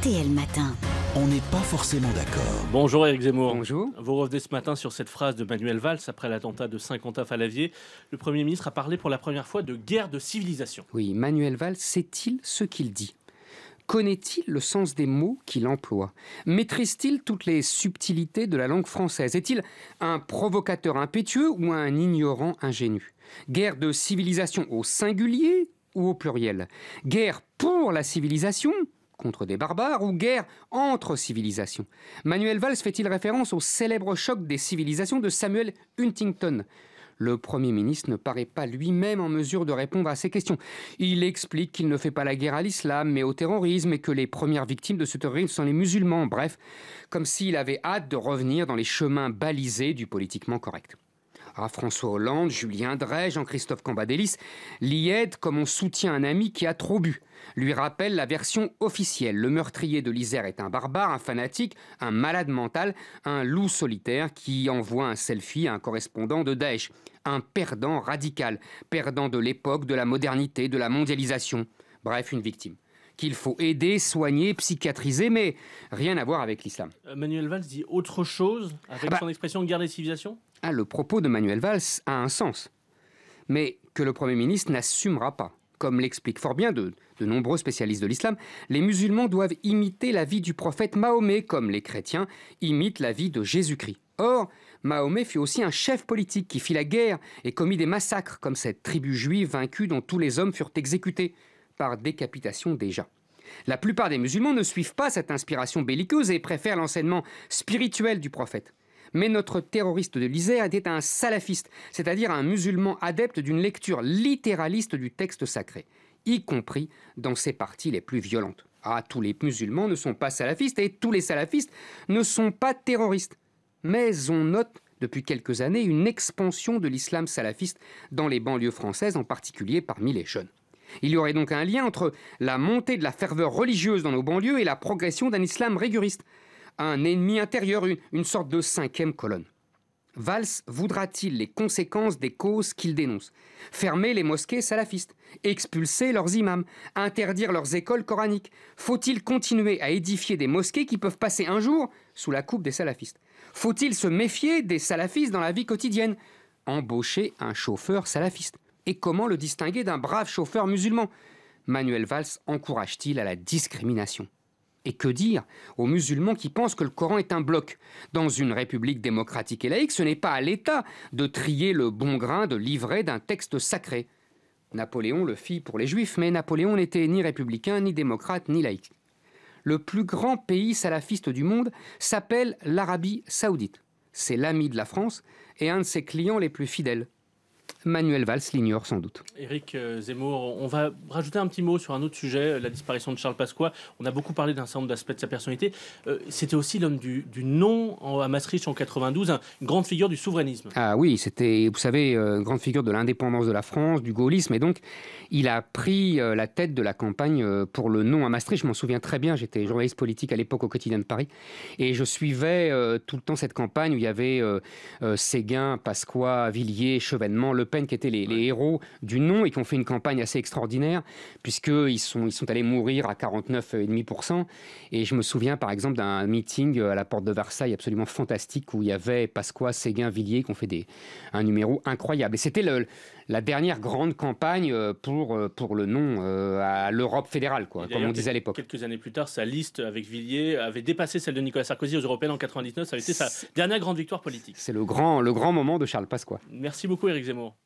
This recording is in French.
RTL Matin. On n'est pas forcément d'accord. Bonjour Eric Zemmour. Bonjour. Vous revenez ce matin sur cette phrase de Manuel Valls après l'attentat de Saint-Quentin-Falavier. Le Premier ministre a parlé pour la première fois de guerre de civilisation. Oui, Manuel Valls sait-il ce qu'il dit Connaît-il le sens des mots qu'il emploie Maîtrise-t-il toutes les subtilités de la langue française Est-il un provocateur impétueux ou un ignorant ingénu Guerre de civilisation au singulier ou au pluriel Guerre pour la civilisation contre des barbares ou guerre entre civilisations. Manuel Valls fait-il référence au célèbre choc des civilisations de Samuel Huntington le Premier ministre ne paraît pas lui-même en mesure de répondre à ces questions. Il explique qu'il ne fait pas la guerre à l'islam, mais au terrorisme, et que les premières victimes de ce terrorisme sont les musulmans. Bref, comme s'il avait hâte de revenir dans les chemins balisés du politiquement correct à ah, François Hollande, Julien Drey, Jean-Christophe Cambadélis, l'y aide comme on soutient un ami qui a trop bu. Lui rappelle la version officielle. Le meurtrier de l'Isère est un barbare, un fanatique, un malade mental, un loup solitaire qui envoie un selfie à un correspondant de Daesh. Un perdant radical, perdant de l'époque, de la modernité, de la mondialisation. Bref, une victime qu'il faut aider, soigner, psychiatriser, mais rien à voir avec l'islam. Euh, Manuel Valls dit autre chose avec ah bah. son expression guerre des civilisations ah, Le propos de Manuel Valls a un sens, mais que le Premier ministre n'assumera pas. Comme l'expliquent fort bien de, nombreux spécialistes de l'islam, les musulmans doivent imiter la vie du prophète Mahomet, comme les chrétiens imitent la vie de Jésus-Christ. Or, Mahomet fut aussi un chef politique qui fit la guerre et commis des massacres comme cette tribu juive vaincue dont tous les hommes furent exécutés par décapitation déjà. La plupart des musulmans ne suivent pas cette inspiration belliqueuse et préfèrent l'enseignement spirituel du prophète. Mais notre terroriste de l'Isère était un salafiste, c'est-à-dire un musulman adepte d'une lecture littéraliste du texte sacré, y compris dans ses parties les plus violentes. Ah, tous les musulmans ne sont pas salafistes et tous les salafistes ne sont pas terroristes. Mais on note depuis quelques années une expansion de l'islam salafiste dans les banlieues françaises, en particulier parmi les jeunes. Il y aurait donc un lien entre la montée de la ferveur religieuse dans nos banlieues et la progression d'un islam réguriste. un ennemi intérieur, une, une sorte de cinquième colonne. Valls voudra-t-il les conséquences des causes qu'il dénonce Fermer les mosquées salafistes, expulser leurs imams, interdire leurs écoles coraniques Faut-il continuer à édifier des mosquées qui peuvent passer un jour sous la coupe des salafistes Faut-il se méfier des salafistes dans la vie quotidienne Embaucher un chauffeur salafiste et comment le distinguer d'un brave chauffeur musulman Manuel Valls encourage-t-il à la discrimination Et que dire aux musulmans qui pensent que le Coran est un bloc Dans une république démocratique et laïque, ce n'est pas à l'État de trier le bon grain de livret d'un texte sacré. Napoléon le fit pour les juifs, mais Napoléon n'était ni républicain, ni démocrate, ni laïque. Le plus grand pays salafiste du monde s'appelle l'Arabie saoudite. C'est l'ami de la France et un de ses clients les plus fidèles. Manuel Valls l'ignore sans doute. Éric euh, Zemmour, on va rajouter un petit mot sur un autre sujet, euh, la disparition de Charles Pasqua. On a beaucoup parlé d'un certain nombre d'aspects de sa personnalité. Euh, c'était aussi l'homme du, nom à Maastricht en 92, une grande figure du souverainisme. Ah oui, c'était, vous savez, une grande figure de l'indépendance de la France, du gaullisme. Et donc, il a pris la tête de la campagne pour le nom à Maastricht. Je m'en souviens très bien, j'étais journaliste politique à l'époque au quotidien de Paris. Et je suivais tout le temps cette campagne où il y avait Séguin, Pasqua, Villiers, Chevènement, le Pen qui étaient les, héros du nom et qui ont fait une campagne assez extraordinaire puisqu'ils sont, ils sont allés mourir à 49,5%. Et je me souviens par exemple d'un meeting à la porte de Versailles absolument fantastique où il y avait Pasqua, Séguin, Villiers qui ont fait un numéro incroyable. Et c'était la dernière grande campagne euh, euh, pour, le nom euh, à l'Europe fédérale, comme on disait à l'époque. Quelques années plus tard, sa liste avec Villiers avait dépassé celle de Nicolas Sarkozy aux européennes en 99. Ça a été sa dernière grande victoire politique. C'est le grand, le grand moment de Charles Pasqua. Merci beaucoup, Éric Zemmour. know